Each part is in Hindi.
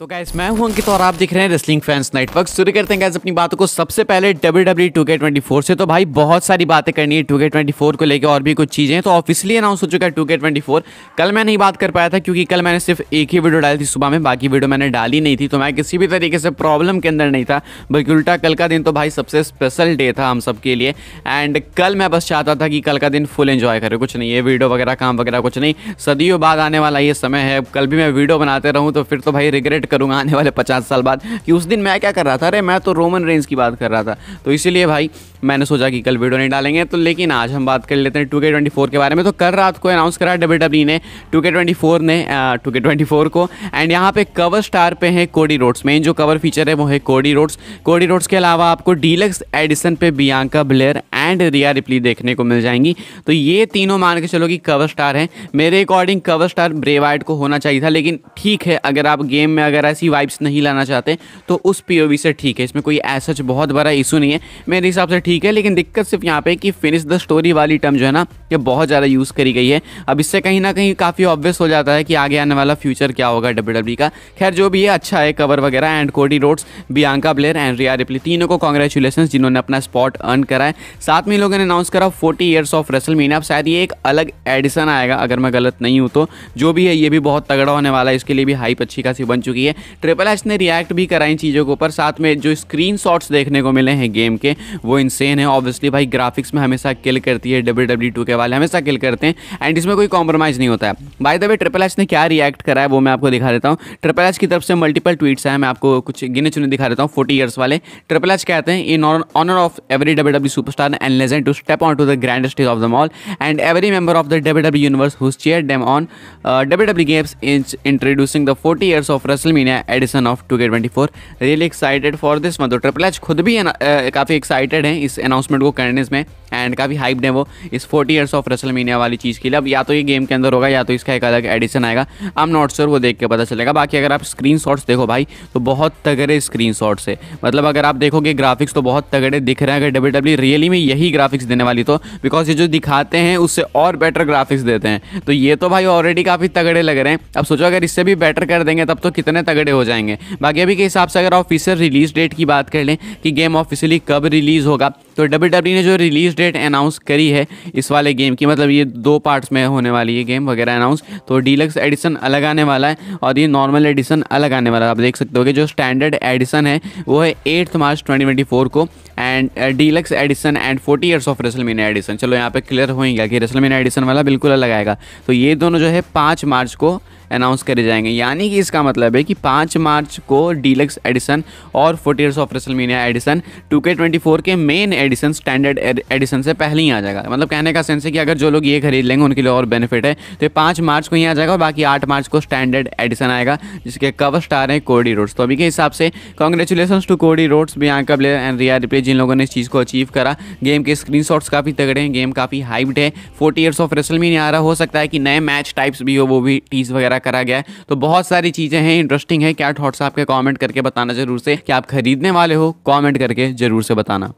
तो गैस मैं हूं अंकित और आप दिख रहे हैं रेसलिंग फैंस नेटवर्क शुरू करते हैं गैस अपनी बातों को सबसे पहले W W two K twenty four से तो भाई बहुत सारी बातें करनी है टू के ट्वेंटी फोर को लेकर और भी कुछ चीज़ें तो ऑफिसली अनाउंस हो चुका है टू के ट्वेंटी फोर कल मैं नहीं बात कर पाया था क्योंकि कल मैंने सिर्फ एक ही वीडियो डाली थी सुबह में बाकी वीडियो मैंने डाली नहीं थी तो मैं किसी भी तरीके से प्रॉब्लम के अंदर नहीं था बल्कि उल्टा कल का दिन तो भाई सबसे स्पेशल डे था हम सब के लिए एंड कल मैं बस चाहता था कि कल का दिन फुल इंजॉय करें कुछ नहीं है वीडियो वगैरह काम वगैरह कुछ नहीं सदियों बाद आने वाला ये समय है कल भी मैं वीडियो बनाते रहूँ तो फिर तो भाई रिग्रेट करूँगा आने वाले पचास साल बाद कि उस दिन मैं क्या कर रहा था अरे मैं तो रोमन रेंज की बात कर रहा था तो इसीलिए भाई मैंने सोचा कि कल वीडियो नहीं डालेंगे तो लेकिन आज हम बात कर लेते हैं टू के ट्वेंटी फोर के बारे में तो कल रात को अनाउंस करा डब्ल्यू डब्ल्यू e ने टू के ट्वेंटी फोर ने टू के ट्वेंटी फोर को एंड यहाँ पे कवर स्टार पे है कोडी रोड्स मेन जो कवर फीचर है वो है कोडी रोड्स कोडी रोड्स के अलावा आपको डीलक्स एडिसन पे Bianca Belair and Rhea Ripley देखने को मिल जाएंगी तो ये तीनों मान के चलो कि कवर स्टार हैं मेरे अकॉर्डिंग कवर स्टार ब्रेवाइट को होना चाहिए था लेकिन ठीक है अगर आप गेम में अगर ऐसी वाइब्स नहीं लाना चाहते तो उस पी से ठीक है इसमें कोई ऐसा बहुत बड़ा इशू नहीं है मेरे हिसाब से ठीक है लेकिन दिक्कत सिर्फ यहाँ पर कि फिनिश द स्टोरी वाली टर्म जो है ना ये बहुत ज़्यादा यूज़ करी गई है अब इससे कहीं ना कहीं काफ़ी ऑब्वियस हो जाता है कि आगे आने वाला फ्यूचर क्या होगा डब्ल्यू का खैर जो भी है अच्छा है कवर वगैरह and Cody Rhodes Bianca Belair and Rhea Ripley तीनों को कॉन्ग्रेचुलेसन जिन्होंने अपना स्पॉट अर्न करा है साथ साथ में लोगों ने अनाउंस करा 40 इयर्स ऑफ रेसल मीना अब शायद ये एक अलग एडिशन आएगा अगर मैं गलत नहीं हूँ तो जो भी है ये भी बहुत तगड़ा होने वाला है इसके लिए भी हाइप अच्छी खासी बन चुकी है ट्रिपल एच ने रिएक्ट भी करा इन चीज़ों के ऊपर साथ में जो स्क्रीन देखने को मिले हैं गेम के वो इनसेन है ऑब्वियसली भाई ग्राफिक्स में हमेशा किल करती है डब्ल्यू e के वाले हमेशा किल करते हैं एंड इसमें कोई कॉम्प्रोमाइज़ नहीं होता है by the way triple H ने क्या रिएक्ट करा है वो मैं आपको दिखा देता हूँ ट्रिपल एच की तरफ से मल्टीपल ट्वीट्स हैं मैं आपको कुछ गिने चुने दिखा देता हूँ फोर्टी ईयर्स वाले ट्रिपल एच कहते हैं in honour of every W W superstar and legend to step onto the grand stage of them all, and every member of the WWE universe who's cheered them on uh, WWE Games is introducing the 40 years of WrestleMania edition of 2K24. Really excited for this one. तो ट्रिपल एच खुद भी uh, काफ़ी एक्साइटेड हैं इस अनाउंसमेंट को करने में एंड काफ़ी हाइप्ड है वो इस 40 इयर्स ऑफ रेसल मीनिया वाली चीज़ के लिए अब या तो ये गेम के अंदर होगा या तो इसका एक अलग एडिशन आएगा आई एम नॉट श्योर वो देख के पता चलेगा बाकी अगर आप स्क्रीन देखो भाई तो बहुत तगड़े स्क्रीन है मतलब अगर आप देखोगे ग्राफिक्स तो बहुत तगड़े दिख रहे हैं अगर डब्ल्यू रियली e में यही ग्राफिक्स देने वाली तो बिकॉज ये जो दिखाते हैं उससे और बेटर ग्राफिक्स देते हैं तो ये तो भाई ऑलरेडी काफ़ी तगड़े लग रहे हैं अब सोचो अगर इससे भी बेटर कर देंगे तब तो कितने तगड़े हो जाएंगे बाकी अभी के हिसाब से अगर ऑफिसर रिलीज डेट की बात कर लें कि गेम ऑफिसियली कब रिलीज़ होगा तो डब्ल्यू e ने जो रिलीज डेट अनाउंस करी है इस वाले गेम की मतलब ये दो पार्ट्स में होने वाली है गेम वगैरह अनाउंस तो डीलक्स एडिशन अलग आने वाला है और ये नॉर्मल एडिशन अलग आने वाला है आप देख सकते हो कि जो स्टैंडर्ड एडिशन है वो है एट्थ मार्च ट्वेंटी को and deluxe edition and forty years of wrestle edition चलो यहाँ पे क्लियर होएगा कि रेसल एडिशन वाला बिल्कुल अलग आएगा तो ये दोनों जो है पाँच मार्च को अनाउंस करे जाएंगे यानी कि इसका मतलब है कि पाँच मार्च को डीलक्स एडिसन और forty years of WrestleMania edition two K twenty four के मेन एडिसन स्टैंडर्ड एडिसन से पहले ही आ जाएगा मतलब कहने का सेंस है कि अगर जो लोग ये खरीद लेंगे उनके लिए और बेनिफिट है तो ये पाँच मार्च को ही आ जाएगा और बाकी आठ मार्च को स्टैंडर्ड एडिसन आएगा जिसके कवर स्टार हैं कोडी रोड्स तो अभी के हिसाब से कॉन्ग्रेचुलेसन टू कोडी रोड्स भी यहाँ ब्लेयर एंड रिया रिप्ले जिन लोगों ने इस चीज़ को अचीव करा गेम के स्क्रीन काफ़ी तगड़े हैं गेम काफ़ी हाइप्ड है forty years of WrestleMania आ रहा हो सकता है कि नए मैच टाइप्स भी हो वो भी टीज वगैरह करा गया है तो बहुत सारी चीज़ें हैं इंटरेस्टिंग है क्या थॉट्स आपके कॉमेंट करके बताना जरूर से कि आप खरीदने वाले हो कॉमेंट करके जरूर से बताना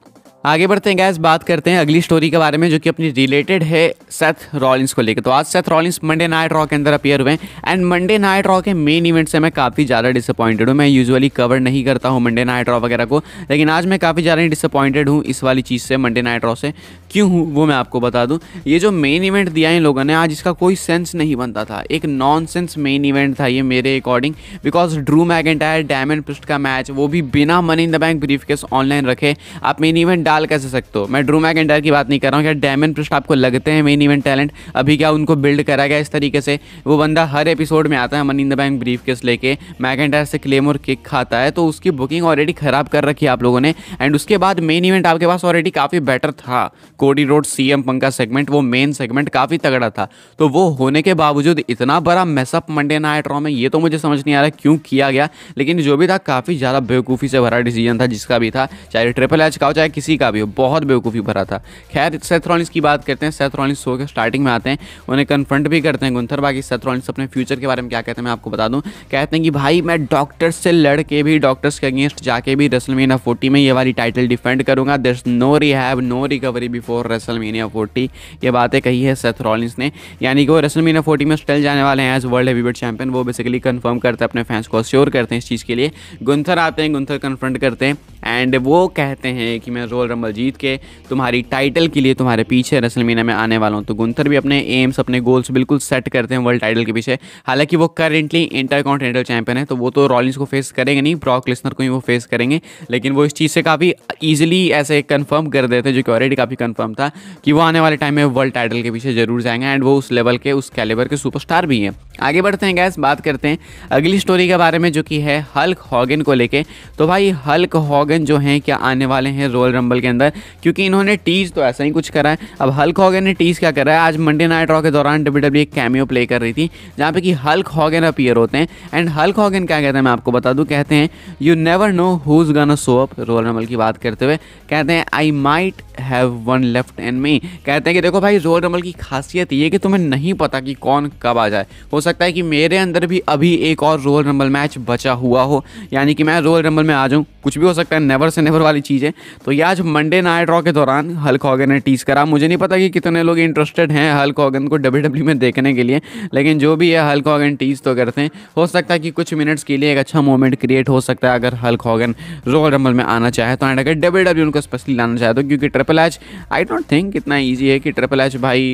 आगे बढ़ते हैं गैस बात करते हैं अगली स्टोरी के बारे में जो कि अपनी रिलेटेड है सेथ रॉलिंस को लेकर तो आज Seth Rollins Monday Night Raw के अंदर अपियर हुए हैं एंड मंडे नाइट रॉ के मेन इवेंट से मैं काफ़ी ज़्यादा डिसअपॉइंटेड हूँ मैं यूजुअली कवर नहीं करता हूँ मंडे नाइट रॉ वगैरह को लेकिन आज मैं काफ़ी ज़्यादा डिसअपॉइंटेड हूँ इस वाली चीज़ से मंडे नाइट रॉ से क्यों हूँ वो मैं आपको बता दूँ ये जो मेन इवेंट दिया इन लोगों ने आज इसका कोई सेंस नहीं बनता था एक नॉन सेंस मेन इवेंट था ये मेरे according because Drew McIntyre Damian Priest का मैच वो भी बिना money in the bank briefcase online रखे आप मेन इवेंट डाल कैसे सकते हो मैं ड्रू मैक एंडर की बात नहीं कर रहा हूँ क्या डैमन पृष्ठ आपको लगते हैं मेन इवेंट टैलेंट अभी क्या उनको बिल्ड करा गया इस तरीके से वो बंदा हर एपिसोड में आता है money in the bank briefcase लेके मैक एंडर से क्लेम और किक खाता है तो उसकी बुकिंग ऑलरेडी ख़राब कर रखी है आप लोगों ने एंड उसके बाद मेन इवेंट आपके पास ऑलरेडी काफ़ी बेटर था Cody Rhodes C M Punk segment वो मेन सेगमेंट काफ़ी तगड़ा था तो वो होने के बावजूद इतना बड़ा मैसअप मंडे नाइट रॉ में ये तो मुझे समझ नहीं आ रहा क्यों किया गया लेकिन जो भी था काफ़ी ज़्यादा बेवकूफ़ी से भरा डिसीजन था जिसका भी था चाहे ट्रिपल एच का हो चाहे किसी का भी हो बहुत बेवकूफ़ी भरा था खैर सेथ की बात करते हैं सेथ शो के स्टार्टिंग में आते हैं उन्हें कन्फ्रंट भी करते हैं गुंथर बाकी सेथ अपने फ्यूचर के बारे में क्या कहते हैं मैं आपको बता दूँ कहते हैं कि भाई मैं डॉक्टर्स से लड़ के भी डॉक्टर्स के अगेंस्ट जाके भी रेसलमीनिया फोर्टी में ये वाली टाइटल डिफेंड करूँगा there no re have no recovery before WrestleMania forty ये बातें कही है सेथ ने यानी कि वो रेसलमीनिया फोर्टी में स्टल जाने वाले हैं एज वर्ल्ड हैवीवेट चैंपियन वो बेसिकली कन्फर्म करते हैं अपने फैंस को श्योर करते हैं इस चीज़ के लिए गुंथर आते हैं गुंथर कन्फ्रंट करते हैं एंड वो कहते हैं कि मैं रोल मुकरम जीत के तुम्हारी टाइटल के लिए तुम्हारे पीछे रसलमीना में आने वाला हूँ तो गुंथर भी अपने एम्स अपने गोल्स बिल्कुल सेट करते हैं वर्ल्ड टाइटल के पीछे हालांकि वो करेंटली इंटर कॉन्टिनेंटल चैंपियन है तो वो तो रॉलिंग्स को फेस करेंगे नहीं ब्रॉक लिस्नर को ही वो फेस करेंगे लेकिन वो इस चीज़ से काफ़ी ईजिली ऐसे कन्फर्म कर देते हैं जो कि ऑलरेडी काफ़ी कन्फर्म था कि वो आने वाले टाइम में वर्ल्ड टाइटल के पीछे जरूर जाएंगे एंड वो उस लेवल के उस कैलेबर के सुपरस्टार भी हैं आगे बढ़ते हैं गैस बात करते हैं अगली स्टोरी के बारे में जो कि है हल्क हॉगन को लेके तो भाई हल्क हॉगन जो हैं क्या आने वाले हैं रॉयल रंबल के अंदर क्योंकि इन्होंने टीज तो ऐसा ही कुछ करा है अब हल्क हॉगन ने टीज क्या करा है आज मंडे नाइट रॉ के दौरान डब्ल्यू डब्ल्यू e एक कैमियो प्ले कर रही थी जहाँ पे कि हल्क हॉगन अपियर होते हैं एंड हल्क हॉगन क्या कहते हैं मैं आपको बता दूँ कहते हैं you never know who is gonna show up roll number की बात करते हुए कहते हैं I might have one left in me कहते हैं कि देखो भाई रोल नंबर की खासियत ये कि तुम्हें नहीं पता कि कौन कब आ जाए हो सकता है कि मेरे अंदर भी अभी एक और रोल नंबर मैच बचा हुआ हो यानी कि मैं रोल नंबर में आ जाऊँ कुछ भी हो सकता है नेवर से नेवर वाली चीज़ है तो ये आज मंडे नाइट रॉ के दौरान हल्क हॉगन ने टीज करा मुझे नहीं पता कि कितने लोग इंटरेस्टेड हैं हल्क हॉगन को डब्ल्यू e में देखने के लिए लेकिन जो भी है हल्क हॉगन टीज तो करते हैं हो सकता है कि कुछ मिनट्स के लिए एक अच्छा मोमेंट क्रिएट हो सकता है अगर हल्क हॉगन रोल रंबल में आना चाहे तो एंड अगर डब्ल्यू डब्ल्यू e उनको स्पेशली लाना चाहे तो क्योंकि triple H I don't think इतना ईजी है कि ट्रिपल एच भाई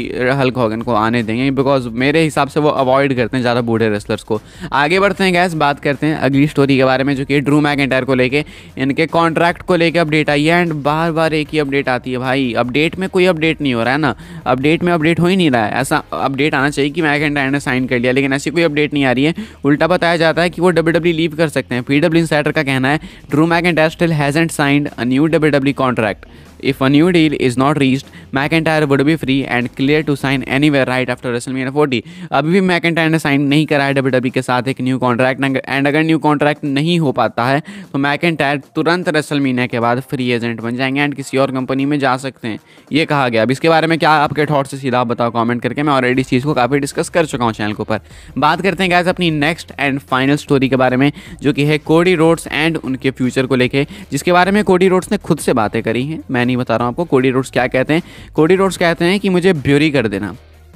हल्क हॉगन को आने देंगे बिकॉज मेरे हिसाब से वो अवॉइड करते हैं ज़्यादा बूढ़े रेसलर्स को आगे बढ़ते हैं गैस बात करते हैं अगली स्टोरी के बारे में जो कि ड्रू मैक को लेके इनके कॉन्ट्रैक्ट को लेके अपडेट आई है एंड बार बार एक ही अपडेट आती है भाई अपडेट में कोई अपडेट नहीं हो रहा है ना अपडेट में अपडेट हो ही नहीं रहा है ऐसा अपडेट आना चाहिए कि मैक एंड ने साइन कर लिया लेकिन ऐसी कोई अपडेट नहीं आ रही है उल्टा बताया जाता है कि वो डब्ल्यू डब्ल्यू लीव कर सकते हैं पी डब्ल्यू इन का कहना है Drew McIntyre still hasn't signed a new W W contract If a new deal is not reached, McIntyre would be free and clear to sign anywhere right after WrestleMania 40 अभी भी मैकेंटायर ने साइन नहीं करा है डब्ल्यू डब्ल्यू के साथ एक न्यू कॉन्ट्रैक्ट एंड अगर न्यू कॉन्ट्रैक्ट नहीं हो पाता है तो मैकेंटायर तुरंत रेसलमेनिया के बाद फ्री एजेंट बन जाएंगे एंड किसी और कंपनी में जा सकते हैं ये कहा गया अब इसके बारे में क्या आपके थॉट्स है सीधा आप बताओ कॉमेंट करके मैं ऑलरेडी इस चीज़ को काफ़ी डिस्कस कर चुका हूँ चैनल के ऊपर बात करते हैं गैस अपनी नेक्स्ट एंड फाइनल स्टोरी के बारे में जो कि है कोडी रोड्स एंड उनके फ्यूचर को लेके जिसके बारे में कोडी रोड्स ने खुद से बातें करी हैं मैंने नहीं बता रहा हूँ आपको कोडी रोड्स क्या कहते हैं कोडी रोड्स कहते हैं कि मुझे ब्यूरी कर देना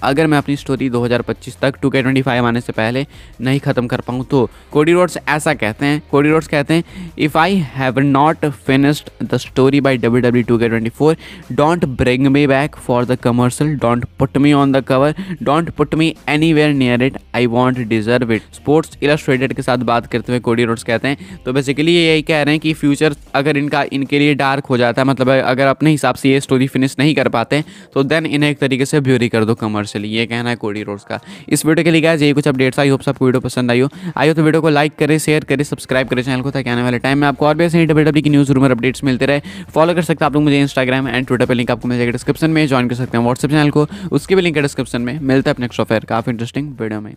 अगर मैं अपनी स्टोरी 2025 तक 2K25 आने से पहले नहीं ख़त्म कर पाऊँ तो कोडी रोड्स ऐसा कहते हैं कोडी रोड्स कहते हैं if I have not finished the story by W W two K twenty four don't bring me back for the commercial don't put me on the cover don't put me anywhere near it I want deserve it Sports Illustrated के साथ बात करते हुए कोडी रोड्स कहते हैं तो बेसिकली ये यही कह रहे हैं कि फ्यूचर अगर इनका इनके लिए डार्क हो जाता है मतलब अगर अपने हिसाब से ये स्टोरी फिनिश नहीं कर पाते तो देन इन्हें एक तरीके से ब्यूरी कर दो कमर्स चलिए ये कहना है कोडी रोड्स का इस वीडियो के लिए गया यही कुछ अपडेट्स आई होप सबको वीडियो पसंद आई हो आई हो तो वीडियो को लाइक करें शेयर करें सब्सक्राइब करें चैनल को ताकि आने वाले टाइम में आपको और भी ऐसे डब्ल्यू की न्यूज़ में अपडेट्स मिलते रहे फॉलो कर सकते आप लोग मुझे इंस्टाग्राम एंड ट्विटर पर लिंक आपको मिल जाएगा डिस्क्रिप्शन में ज्वाइन कर सकते हैं व्हाट्सअप चैनल को उसके भी लिंक है डिस्क्रिप्शन में मिलता है अपने नेक्स्ट ऑफेयर काफ़ी इंटरेस्टिंग वीडियो में